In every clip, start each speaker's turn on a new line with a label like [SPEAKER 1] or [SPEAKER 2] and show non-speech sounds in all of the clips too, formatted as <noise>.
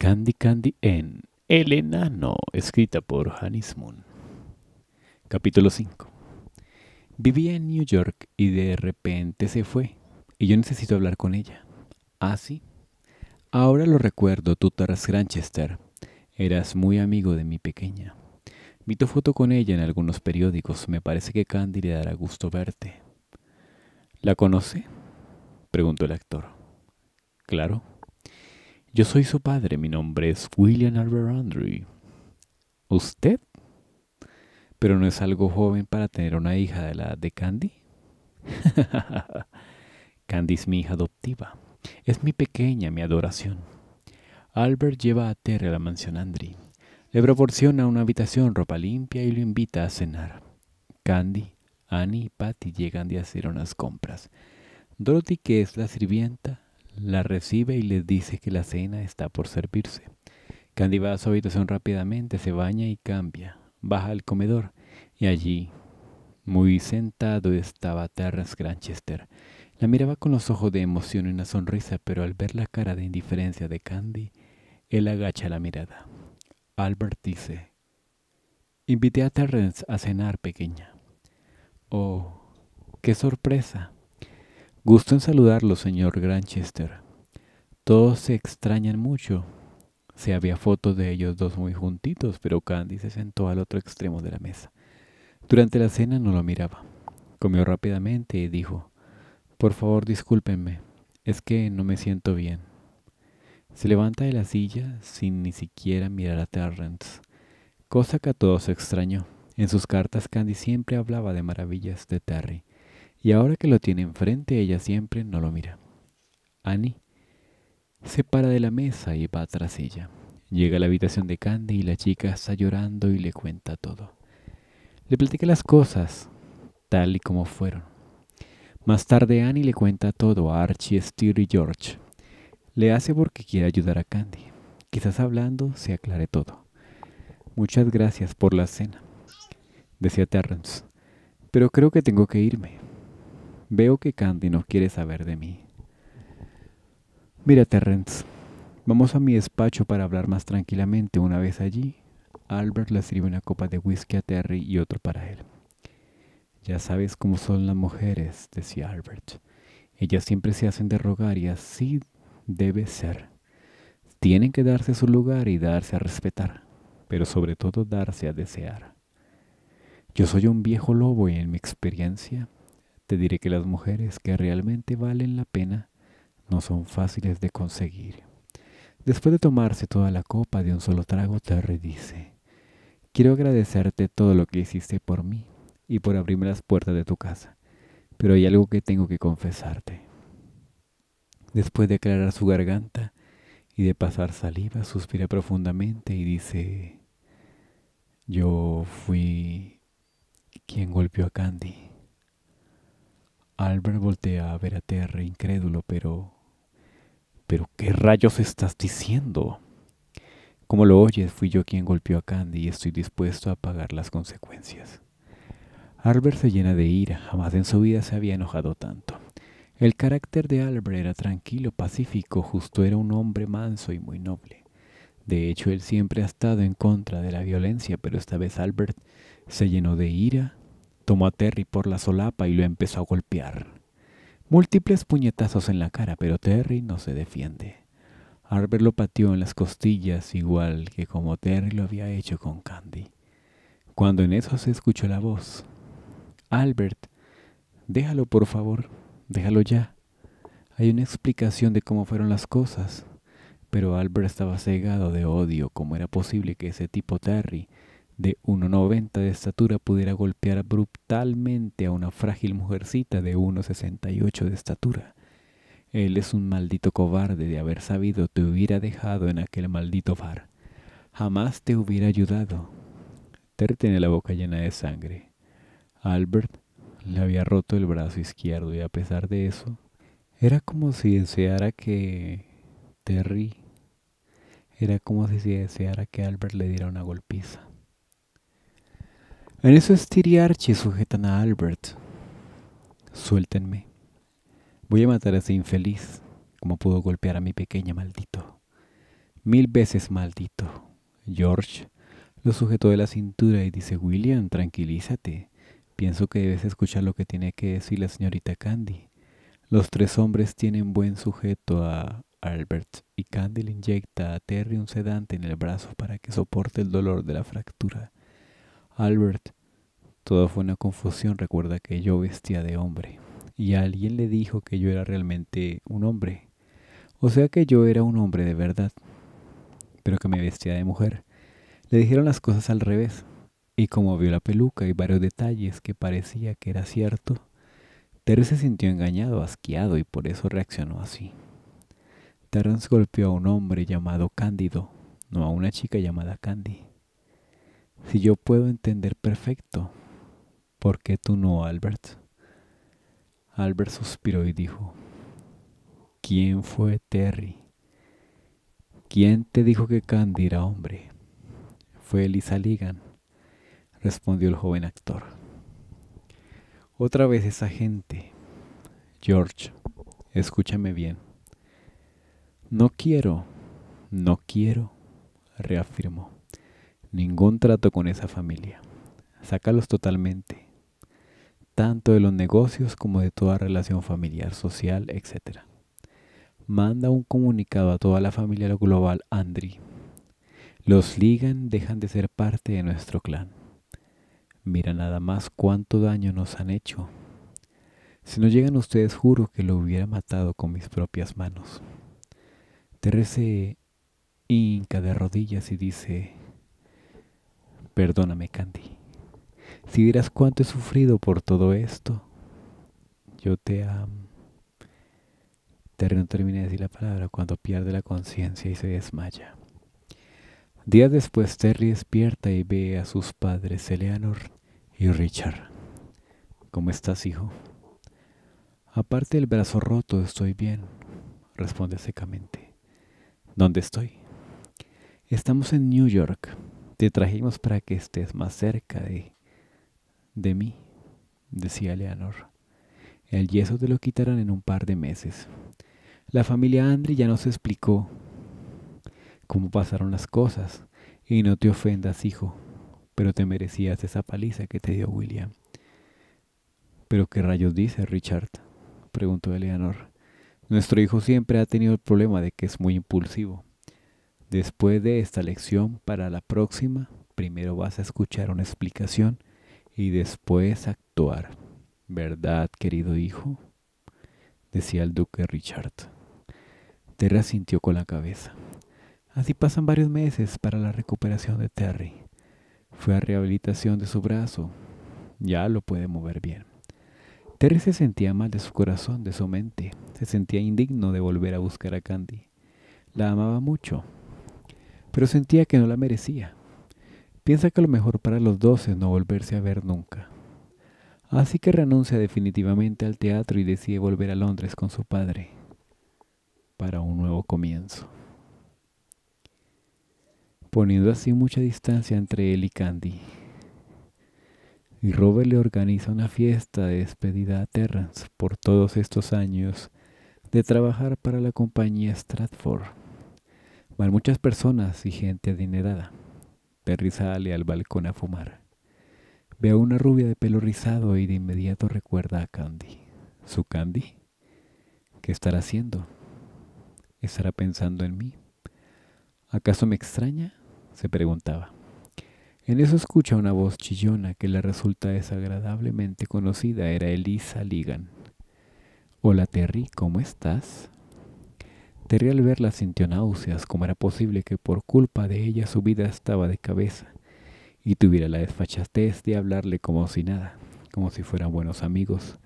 [SPEAKER 1] Candy Candy en El Enano, escrita por Hannes Moon. Capítulo 5. Vivía en New York y de repente se fue, y yo necesito hablar con ella. ¿Ah, sí? Ahora lo recuerdo, tú, Taras Granchester. Eras muy amigo de mi pequeña. Vi tu foto con ella en algunos periódicos. Me parece que Candy le dará gusto verte. ¿La conoce? preguntó el actor. Claro, yo soy su padre, mi nombre es William Albert Andrew. ¿Usted? ¿Pero no es algo joven para tener una hija de la de Candy? <laughs> Candy es mi hija adoptiva. Es mi pequeña, mi adoración. Albert lleva a Terry a la mansión Andrew. Le proporciona una habitación, ropa limpia y lo invita a cenar. Candy, Annie y Patty llegan de hacer unas compras. Dorothy, que es la sirvienta, la recibe y les dice que la cena está por servirse. Candy va a su habitación rápidamente, se baña y cambia. Baja al comedor y allí, muy sentado, estaba Terrence Granchester. La miraba con los ojos de emoción y una sonrisa, pero al ver la cara de indiferencia de Candy, él agacha la mirada. Albert dice, Invité a Terrence a cenar, pequeña. Oh, qué sorpresa. Gusto en saludarlo, señor Granchester. Todos se extrañan mucho. Se había fotos de ellos dos muy juntitos, pero Candy se sentó al otro extremo de la mesa. Durante la cena no lo miraba. Comió rápidamente y dijo, Por favor, discúlpenme, es que no me siento bien. Se levanta de la silla sin ni siquiera mirar a Terrence, cosa que a todos extrañó. En sus cartas Candy siempre hablaba de maravillas de Terry y ahora que lo tiene enfrente ella siempre no lo mira. Annie se para de la mesa y va tras ella. Llega a la habitación de Candy y la chica está llorando y le cuenta todo. Le platica las cosas tal y como fueron. Más tarde Annie le cuenta todo a Archie, Steve y George. Le hace porque quiere ayudar a Candy. Quizás hablando se aclare todo. Muchas gracias por la cena, decía Terrence, pero creo que tengo que irme. Veo que Candy no quiere saber de mí. Mira, Terrence, vamos a mi despacho para hablar más tranquilamente. Una vez allí, Albert le sirve una copa de whisky a Terry y otro para él. Ya sabes cómo son las mujeres, decía Albert. Ellas siempre se hacen de rogar y así debe ser. Tienen que darse su lugar y darse a respetar, pero sobre todo darse a desear. Yo soy un viejo lobo y en mi experiencia te diré que las mujeres que realmente valen la pena no son fáciles de conseguir. Después de tomarse toda la copa de un solo trago, Terry dice, quiero agradecerte todo lo que hiciste por mí y por abrirme las puertas de tu casa, pero hay algo que tengo que confesarte. Después de aclarar su garganta y de pasar saliva, suspira profundamente y dice, yo fui quien golpeó a Candy. Albert voltea a ver a Terry incrédulo, pero... ¿Pero qué rayos estás diciendo? Como lo oyes, fui yo quien golpeó a Candy y estoy dispuesto a pagar las consecuencias. Albert se llena de ira, jamás en su vida se había enojado tanto. El carácter de Albert era tranquilo, pacífico, justo era un hombre manso y muy noble. De hecho, él siempre ha estado en contra de la violencia, pero esta vez Albert se llenó de ira Tomó a Terry por la solapa y lo empezó a golpear. Múltiples puñetazos en la cara, pero Terry no se defiende. Albert lo pateó en las costillas igual que como Terry lo había hecho con Candy. Cuando en eso se escuchó la voz. Albert, déjalo por favor, déjalo ya. Hay una explicación de cómo fueron las cosas. Pero Albert estaba cegado de odio, cómo era posible que ese tipo Terry de 1,90 de estatura pudiera golpear brutalmente a una frágil mujercita de 1,68 de estatura. Él es un maldito cobarde de haber sabido te hubiera dejado en aquel maldito bar. Jamás te hubiera ayudado. Terry tiene la boca llena de sangre. Albert le había roto el brazo izquierdo y a pesar de eso, era como si deseara que Terry, era como si deseara que Albert le diera una golpiza. En eso Steer y sujetan a Albert. Suéltenme. Voy a matar a ese infeliz. Como pudo golpear a mi pequeña maldito. Mil veces maldito. George lo sujetó de la cintura y dice, William, tranquilízate. Pienso que debes escuchar lo que tiene que decir la señorita Candy. Los tres hombres tienen buen sujeto a Albert y Candy le inyecta a Terry un sedante en el brazo para que soporte el dolor de la fractura. Albert, todo fue una confusión, recuerda que yo vestía de hombre y alguien le dijo que yo era realmente un hombre. O sea que yo era un hombre de verdad, pero que me vestía de mujer. Le dijeron las cosas al revés, y como vio la peluca y varios detalles que parecía que era cierto, Terry se sintió engañado, asqueado, y por eso reaccionó así. Terrence golpeó a un hombre llamado Cándido, no a una chica llamada Candy. Si yo puedo entender perfecto, ¿por qué tú no, Albert? Albert suspiró y dijo, ¿quién fue Terry? ¿Quién te dijo que Candy era hombre? Fue Elisa Ligan, respondió el joven actor. Otra vez esa gente. George, escúchame bien. No quiero, no quiero, reafirmó ningún trato con esa familia. Sácalos totalmente, tanto de los negocios como de toda relación familiar, social, etc. Manda un comunicado a toda la familia global Andri. Los ligan, dejan de ser parte de nuestro clan. Mira nada más cuánto daño nos han hecho. Si no llegan ustedes, juro que lo hubiera matado con mis propias manos. Teresa hinca de rodillas y dice, Perdóname, Candy. Si dirás cuánto he sufrido por todo esto, yo te amo. Terry no termina de decir la palabra cuando pierde la conciencia y se desmaya. Días después, Terry despierta y ve a sus padres, Eleanor y Richard. ¿Cómo estás, hijo? Aparte del brazo roto, estoy bien, responde secamente. ¿Dónde estoy? Estamos en New York, te trajimos para que estés más cerca de, de mí, decía Leonor. El yeso te lo quitarán en un par de meses. La familia Andri ya nos explicó cómo pasaron las cosas. Y no te ofendas, hijo, pero te merecías esa paliza que te dio William. ¿Pero qué rayos dice Richard? preguntó Eleanor. Nuestro hijo siempre ha tenido el problema de que es muy impulsivo. Después de esta lección, para la próxima, primero vas a escuchar una explicación y después actuar. ¿Verdad, querido hijo? decía el duque Richard. Terra sintió con la cabeza. Así pasan varios meses para la recuperación de Terry. Fue a rehabilitación de su brazo. Ya lo puede mover bien. Terry se sentía mal de su corazón, de su mente. Se sentía indigno de volver a buscar a Candy. La amaba mucho, pero sentía que no la merecía. Piensa que lo mejor para los dos es no volverse a ver nunca. Así que renuncia definitivamente al teatro y decide volver a Londres con su padre para un nuevo comienzo. Poniendo así mucha distancia entre él y Candy. Y Robert le organiza una fiesta de despedida a Terrance por todos estos años de trabajar para la compañía Stratford. Van muchas personas y gente adinerada. Terry sale al balcón a fumar. Ve a una rubia de pelo rizado y de inmediato recuerda a Candy. ¿Su Candy? ¿Qué estará haciendo? ¿Estará pensando en mí? ¿Acaso me extraña? se preguntaba. En eso escucha una voz chillona que le resulta desagradablemente conocida. Era Elisa Ligan. Hola Terry, ¿cómo estás? Terry al verla sintió náuseas, como era posible que por culpa de ella su vida estaba de cabeza y tuviera la desfachatez de hablarle como si nada, como si fueran buenos amigos.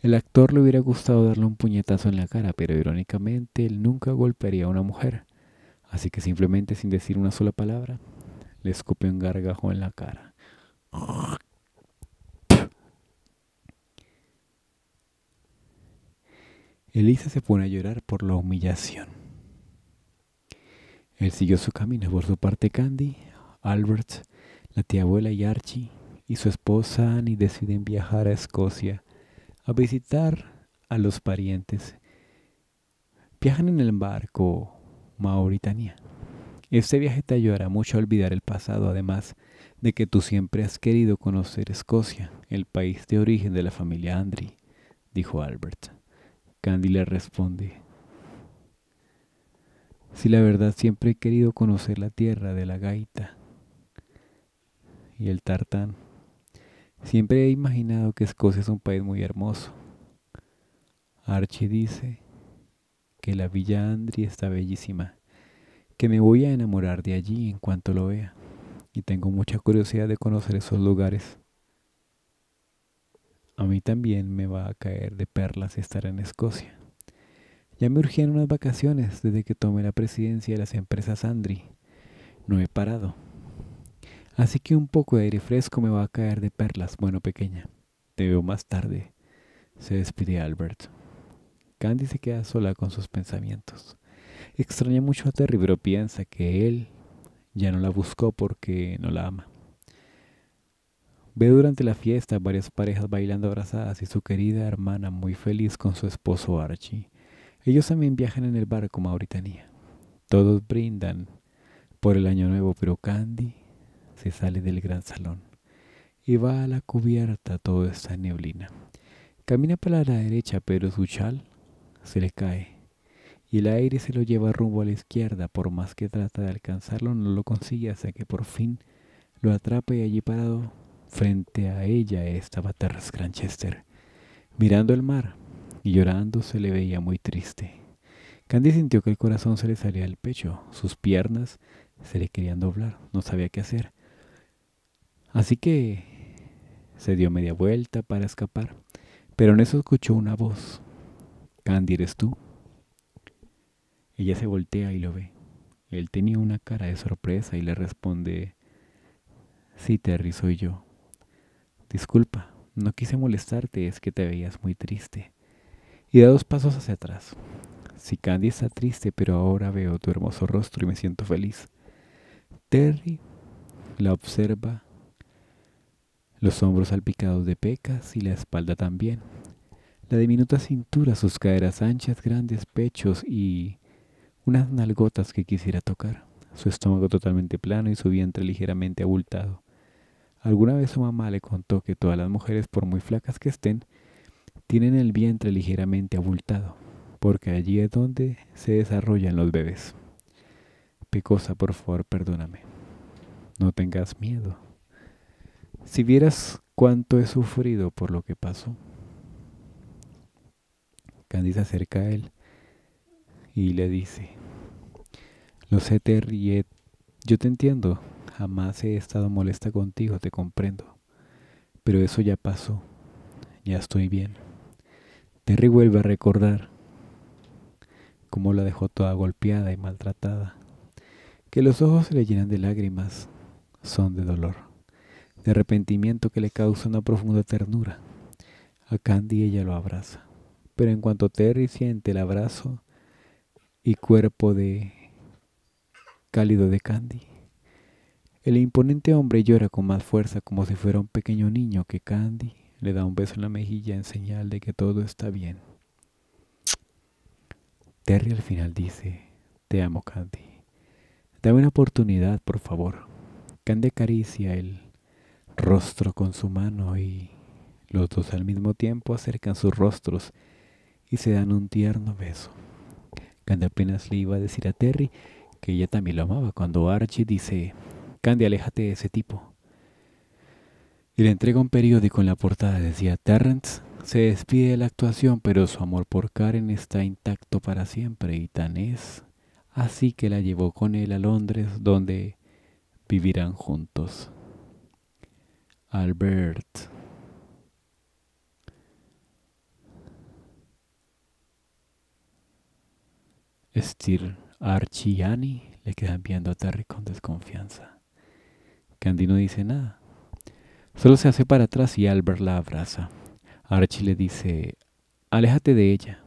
[SPEAKER 1] El actor le hubiera gustado darle un puñetazo en la cara, pero irónicamente él nunca golpearía a una mujer, así que simplemente sin decir una sola palabra, le escupió un gargajo en la cara. Elisa se pone a llorar por la humillación. Él siguió su camino. Por su parte, Candy, Albert, la tía abuela y Archie y su esposa Annie deciden viajar a Escocia a visitar a los parientes. Viajan en el barco Mauritania. Este viaje te ayudará mucho a olvidar el pasado, además de que tú siempre has querido conocer Escocia, el país de origen de la familia Andri, dijo Albert. Candy le responde. Si la verdad siempre he querido conocer la tierra de la gaita y el tartán. Siempre he imaginado que Escocia es un país muy hermoso. Archie dice que la Villa Andri está bellísima, que me voy a enamorar de allí en cuanto lo vea, y tengo mucha curiosidad de conocer esos lugares a mí también me va a caer de perlas estar en Escocia. Ya me urgían unas vacaciones desde que tomé la presidencia de las empresas Andri. No he parado. Así que un poco de aire fresco me va a caer de perlas, bueno pequeña. Te veo más tarde, se despide Albert. Candy se queda sola con sus pensamientos. Extraña mucho a Terry, pero piensa que él ya no la buscó porque no la ama. Ve durante la fiesta varias parejas bailando abrazadas y su querida hermana muy feliz con su esposo Archie. Ellos también viajan en el barco Mauritania. Todos brindan por el año nuevo, pero Candy se sale del gran salón y va a la cubierta, toda esta neblina. Camina para la derecha, pero su chal se le cae y el aire se lo lleva rumbo a la izquierda, por más que trata de alcanzarlo, no lo consigue hasta que por fin lo atrapa y allí parado Frente a ella estaba Terrence Granchester, mirando el mar y llorando se le veía muy triste. Candy sintió que el corazón se le salía del pecho, sus piernas se le querían doblar, no sabía qué hacer. Así que se dio media vuelta para escapar, pero en eso escuchó una voz. Candy, ¿eres tú? Ella se voltea y lo ve. Él tenía una cara de sorpresa y le responde, sí, Terry, soy yo. Disculpa, no quise molestarte, es que te veías muy triste. Y da dos pasos hacia atrás. Si Candy está triste, pero ahora veo tu hermoso rostro y me siento feliz. Terry la observa, los hombros salpicados de pecas y la espalda también. La diminuta cintura, sus caderas anchas, grandes pechos y unas nalgotas que quisiera tocar. Su estómago totalmente plano y su vientre ligeramente abultado. Alguna vez su mamá le contó que todas las mujeres, por muy flacas que estén, tienen el vientre ligeramente abultado, porque allí es donde se desarrollan los bebés. Pecosa, por favor, perdóname. No tengas miedo. Si vieras cuánto he sufrido por lo que pasó. Candice acerca a él y le dice, lo sé, eh, yo te entiendo, Jamás he estado molesta contigo, te comprendo. Pero eso ya pasó. Ya estoy bien. Terry vuelve a recordar cómo la dejó toda golpeada y maltratada. Que los ojos se le llenan de lágrimas. Son de dolor. De arrepentimiento que le causa una profunda ternura. A Candy ella lo abraza. Pero en cuanto Terry siente el abrazo y cuerpo de cálido de Candy, el imponente hombre llora con más fuerza como si fuera un pequeño niño que Candy le da un beso en la mejilla en señal de que todo está bien. Terry al final dice, te amo Candy. Dame una oportunidad, por favor. Candy acaricia el rostro con su mano y los dos al mismo tiempo acercan sus rostros y se dan un tierno beso. Candy apenas le iba a decir a Terry que ella también lo amaba cuando Archie dice, Candy, aléjate de ese tipo. Y le entrega un periódico en la portada. Decía, Terrence se despide de la actuación, pero su amor por Karen está intacto para siempre. Y tan es así que la llevó con él a Londres, donde vivirán juntos. Albert. y Annie le quedan viendo a Terry con desconfianza. Candy no dice nada. Solo se hace para atrás y Albert la abraza. Archie le dice, aléjate de ella.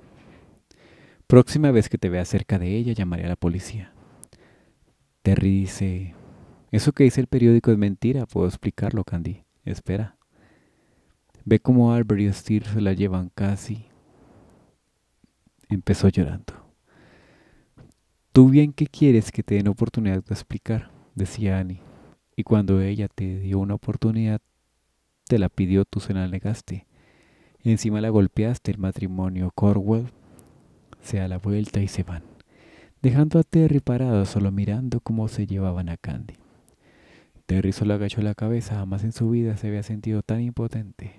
[SPEAKER 1] Próxima vez que te vea cerca de ella, llamaré a la policía. Terry dice, eso que dice el periódico es mentira, puedo explicarlo, Candy. Espera. Ve cómo Albert y Steer se la llevan casi. Empezó llorando. Tú bien que quieres que te den oportunidad de explicar, decía Annie. Y cuando ella te dio una oportunidad, te la pidió, tú se la negaste. encima la golpeaste, el matrimonio Corwell se da la vuelta y se van, dejando a Terry parado solo mirando cómo se llevaban a Candy. Terry solo agachó la cabeza, jamás en su vida se había sentido tan impotente.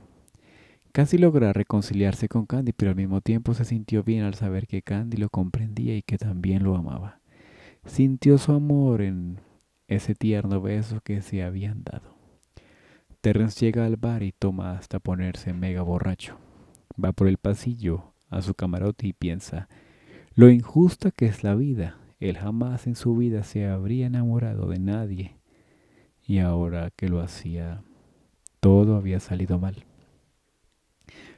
[SPEAKER 1] Casi logra reconciliarse con Candy, pero al mismo tiempo se sintió bien al saber que Candy lo comprendía y que también lo amaba. Sintió su amor en ese tierno beso que se habían dado. Terrence llega al bar y toma hasta ponerse mega borracho. Va por el pasillo a su camarote y piensa lo injusta que es la vida. Él jamás en su vida se habría enamorado de nadie. Y ahora que lo hacía, todo había salido mal.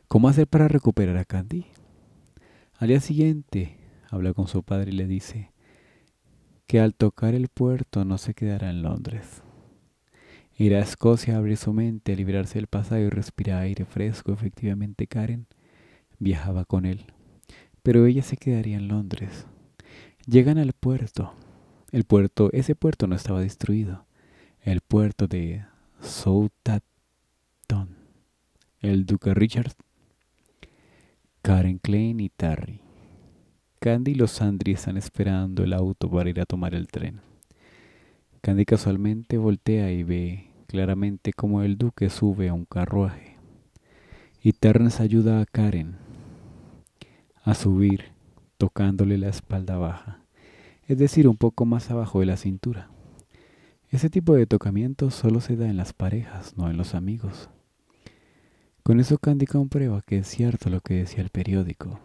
[SPEAKER 1] ¿Cómo hacer para recuperar a Candy? Al día siguiente, habla con su padre y le dice, que al tocar el puerto no se quedará en Londres. Ir a Escocia abrir su mente, a librarse del pasado y respirar aire fresco. Efectivamente, Karen viajaba con él, pero ella se quedaría en Londres. Llegan al puerto. El puerto, ese puerto no estaba destruido. El puerto de Southampton. El Duque Richard, Karen Klein y Terry. Candy y los Sandri están esperando el auto para ir a tomar el tren. Candy casualmente voltea y ve claramente como el duque sube a un carruaje. Y Ternes ayuda a Karen a subir tocándole la espalda baja, es decir, un poco más abajo de la cintura. Ese tipo de tocamiento solo se da en las parejas, no en los amigos. Con eso Candy comprueba que es cierto lo que decía el periódico.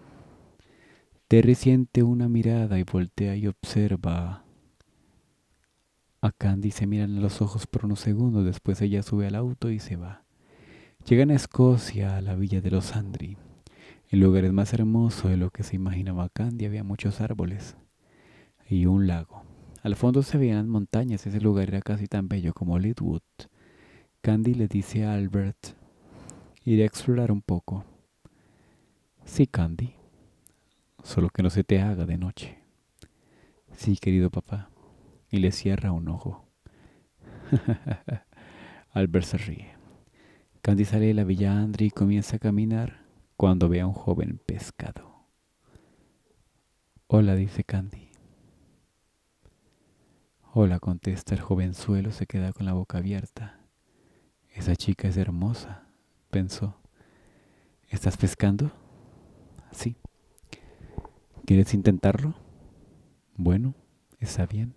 [SPEAKER 1] Terry siente una mirada y voltea y observa. A Candy se miran a los ojos por unos segundos, después ella sube al auto y se va. Llegan a Escocia, a la villa de los Andri. El lugar es más hermoso de lo que se imaginaba Candy, había muchos árboles y un lago. Al fondo se veían montañas, ese lugar era casi tan bello como Lidwood. Candy le dice a Albert, iré a explorar un poco. Sí, Candy, solo que no se te haga de noche. Sí, querido papá, y le cierra un ojo. <laughs> Albert se ríe. Candy sale de la villa Andri y comienza a caminar cuando ve a un joven pescado. Hola, dice Candy. Hola, contesta el jovenzuelo, se queda con la boca abierta. Esa chica es hermosa, pensó. ¿Estás pescando? Sí. ¿Quieres intentarlo? Bueno, está bien.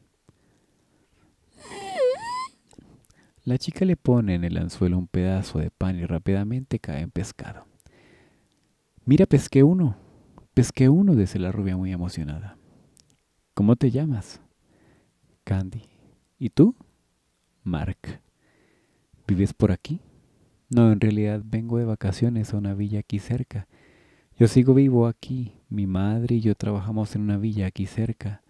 [SPEAKER 1] La chica le pone en el anzuelo un pedazo de pan y rápidamente cae en pescado. Mira, pesqué uno. Pesqué uno, dice la rubia muy emocionada. ¿Cómo te llamas? Candy. ¿Y tú? Mark. ¿Vives por aquí? No, en realidad vengo de vacaciones a una villa aquí cerca. Yo sigo vivo aquí, mi madre y yo trabajamos en una villa aquí cerca.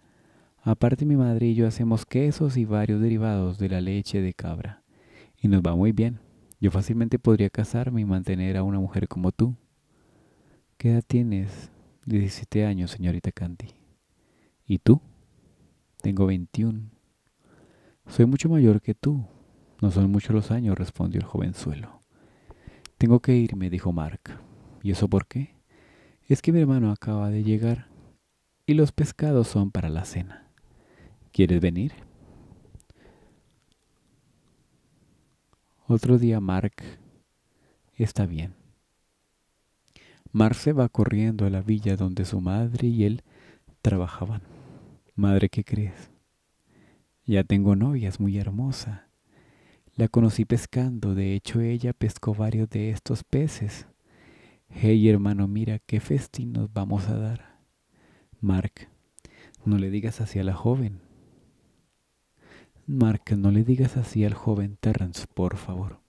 [SPEAKER 1] Aparte mi madre y yo hacemos quesos y varios derivados de la leche de cabra. Y nos va muy bien. Yo fácilmente podría casarme y mantener a una mujer como tú. ¿Qué edad tienes? 17 años, señorita Candy. ¿Y tú? Tengo 21. Soy mucho mayor que tú. No son muchos los años, respondió el jovenzuelo. Tengo que irme, dijo Mark. ¿Y eso por qué? es que mi hermano acaba de llegar y los pescados son para la cena. ¿Quieres venir? Otro día Mark está bien. Mark se va corriendo a la villa donde su madre y él trabajaban. Madre, ¿qué crees? Ya tengo novia, es muy hermosa. La conocí pescando, de hecho ella pescó varios de estos peces. Hey hermano, mira qué festín nos vamos a dar. Mark, no le digas así a la joven. Mark, no le digas así al joven Terrence, por favor.